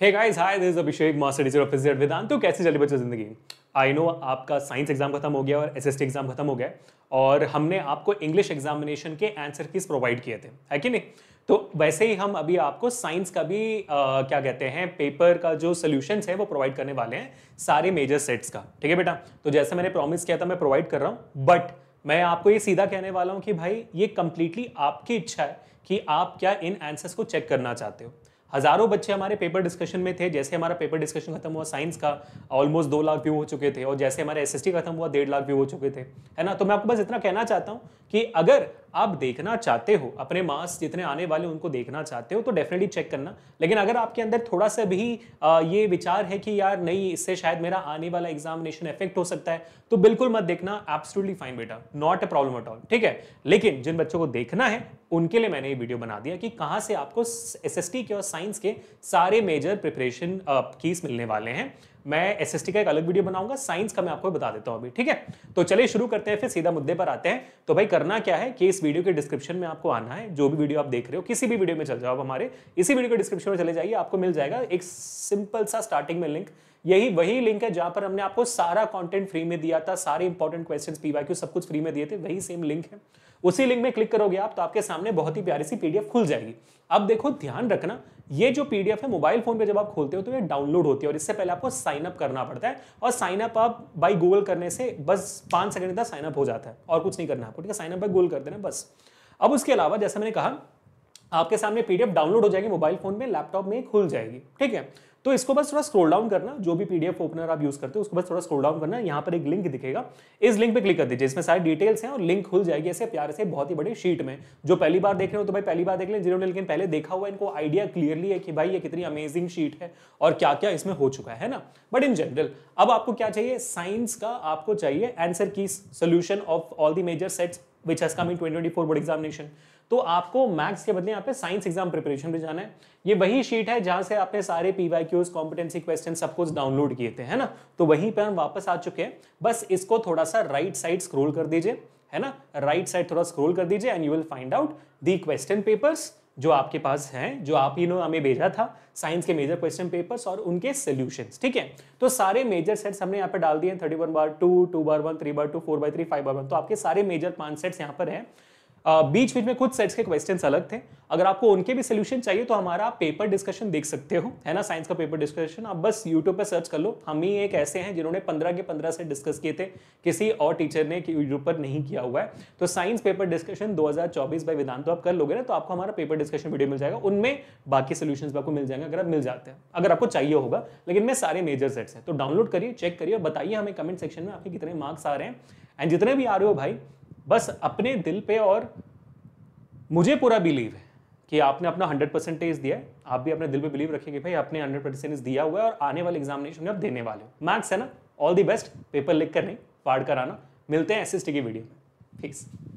hey guys hi this Abhishek master teacher officer Vedant तो कैसे चले बच्चों जिंदगी आई नो आपका साइंस एग्जाम खत्म हो गया और एसएसटी एग्जाम खत्म हो गया और हमने आपको इंग्लिश एग्जामिनेशन के आंसर किस प्रोवाइड किए थे है कि नहीं तो वैसे ही हम अभी आपको साइंस का भी आ, क्या कहते हैं पेपर का जो सोल्यूशन है वो प्रोवाइड करने वाले हैं सारे मेजर सेट्स का ठीक है बेटा तो जैसा मैंने प्रॉमिस किया था मैं प्रोवाइड कर रहा हूँ बट मैं आपको ये सीधा कहने वाला हूँ कि भाई ये कंप्लीटली आपकी इच्छा है कि आप क्या इन आंसर्स को चेक करना चाहते हो हज़ारों बच्चे हमारे पेपर डिस्कशन में थे जैसे हमारा पेपर डिस्कशन खत्म हुआ साइंस का ऑलमोस्ट दो लाख व्यू हो चुके थे और जैसे हमारे एस खत्म हुआ डेढ़ लाख व्यू हो चुके थे है ना तो मैं आपको बस इतना कहना चाहता हूँ कि अगर आप देखना चाहते हो अपने मास जितने आने वाले उनको देखना चाहते हो तो डेफिनेटली चेक करना लेकिन अगर आपके अंदर थोड़ा सा भी ये विचार है कि यार नहीं इससे शायद मेरा आने वाला एग्जामिनेशन इफेक्ट हो सकता है तो बिल्कुल मत देखना एब्सोल्युटली फाइन बेटा not a problem at all ठीक है लेकिन जिन बच्चों को देखना है उनके लिए मैंने ये वीडियो बना दिया कि कहाँ से आपको एस के और साइंस के सारे मेजर प्रिपरेशन कीस मिलने वाले हैं मैं एस का एक अलग वीडियो बनाऊंगा साइंस का मैं आपको बता देता हूँ अभी ठीक है तो चलिए शुरू करते हैं फिर सीधा मुद्दे पर आते हैं तो भाई करना क्या है कि इस वीडियो के डिस्क्रिप्शन में आपको आना है जो भी वीडियो आप देख रहे हो किसी भी वीडियो में चल जाओ आप हमारे इसी वीडियो के डिस्क्रिप्शन में चले जाइए आपको मिल जाएगा एक सिंपल सा स्टार्टिंग में लिंक यही वही लिंक है जहां पर हमने आपको सारा कंटेंट फ्री में दिया था सारे इंपॉर्टेंट क्वेश्चंस पीवाईक्यू सब कुछ फ्री में दिए थे वही सेम लिंक है उसी लिंक में क्लिक करोगे आप तो आपके सामने बहुत ही प्यारी सी पीडीएफ खुल जाएगी अब देखो ध्यान रखना ये जो पीडीएफ है मोबाइल फोन पे जब आप खोलते हो तो ये डाउनलोड होती है और इससे पहले आपको साइन अप करना पड़ता है और साइन अप आप बाय गूगल करने से बस पांच सेकंड तक साइन अप हो जाता है और कुछ नहीं करना आपको ठीक है साइन अप बाई गूगल कर देना बस अब उसके अलावा जैसा मैंने कहा आपके सामने पीडीएफ डाउनलोड हो जाएगी मोबाइल फोन में लैपटॉप में खुल जाएगी ठीक है तो इसको बस थोड़ा स्क्रोल डाउन करना जो भी पीडीएफ ओपनर आप यूज करते हो उसको बस थोड़ा स्क्रोल डाउन करना यहाँ पर एक लिंक दिखेगा इस लिंक पे क्लिक कर दीजिए इसमें सारी डिटेल्स हैं और लिंक खुल जाएगी ऐसे प्यार से बहुत ही बड़ी शीट में जो पहली बार देख रहे हो तो भाई पहली बार देख लें जिन्होंने लेकिन पहले देखा हुआ इनको आइडिया क्लियरली है कि भाई ये कितनी अमेजिंग शीट है और क्या क्या इसमें हो चुका है ना बट इन जनरल अब आपको क्या चाहिए साइंस का आपको चाहिए answer key solution of all the major sets which has come in twenty board examination तो आपको मैथ्स के बदले यहाँ पे साइंस एग्जाम प्रिपरेशन पे जाना है ये वही शीट है जहां से आपने सारे P Y Qs competency question सब कुछ डाउनलोड किए थे है ना तो वहीं पे हम वापस आ चुके हैं बस इसको थोड़ा सा राइट साइड स्क्रोल कर दीजिए है ना राइट साइड थोड़ा स्क्रोल कर दीजिए and you will find out the question papers जो आपके पास हैं जो आप ही हमें भेजा था साइंस के मेजर क्वेश्चन पेपर्स और उनके सोल्यूशन ठीक है तो सारे मेजर सेट्स हमने यहाँ पर डाल दिए thirty one bar two two bar one three bar two four by three five bar one तो आपके सारे मेजर पांच सेट्स यहाँ पर हैं बीच बीच में कुछ सेट्स के क्वेश्चन अलग थे अगर आपको उनके भी सोल्यूशन चाहिए तो हमारा पेपर डिस्कशन देख सकते हो है ना साइंस का पेपर डिस्कशन आप बस यूट्यूब पर सर्च कर लो हम ही एक ऐसे हैं जिन्होंने पंद्रह के पंद्रह सेट डिस्कस किए थे किसी और टीचर ने यूट्यूब पर नहीं किया हुआ है तो साइंस पेपर डिस्कशन दो 2024 विधान तो आप कर लोगे ना तो आपको हमारा पेपर डिस्कशन वीडियो मिल जाएगा उनमें बाकी सोल्यूशन आपको मिल जाएंगे अगर आप मिल जाते हैं अगर आपको चाहिए होगा लेकिन मैं सारे मेजर सेट्स हैं तो डाउनलोड करिए चेक करिए और बताइए हमें कमेंट सेक्शन में आपके कितने मार्क्स आ रहे हैं एंड जितने भी आ रहे हो भाई बस अपने दिल पे और मुझे पूरा बिलीव है कि आपने अपना हंड्रेड परसेंटेज दिया है आप भी अपने दिल पे बिलीव रखेंगे भाई आपने हंड्रेड परसेंटेज दिया हुआ है और आने वाले एग्जामिनेशन में आप देने वाले हो मैथ्स है ना ऑल दी बेस्ट पेपर लिख कर नहीं पाड़ कर आना मिलते हैं एस की वीडियो में प्लीज़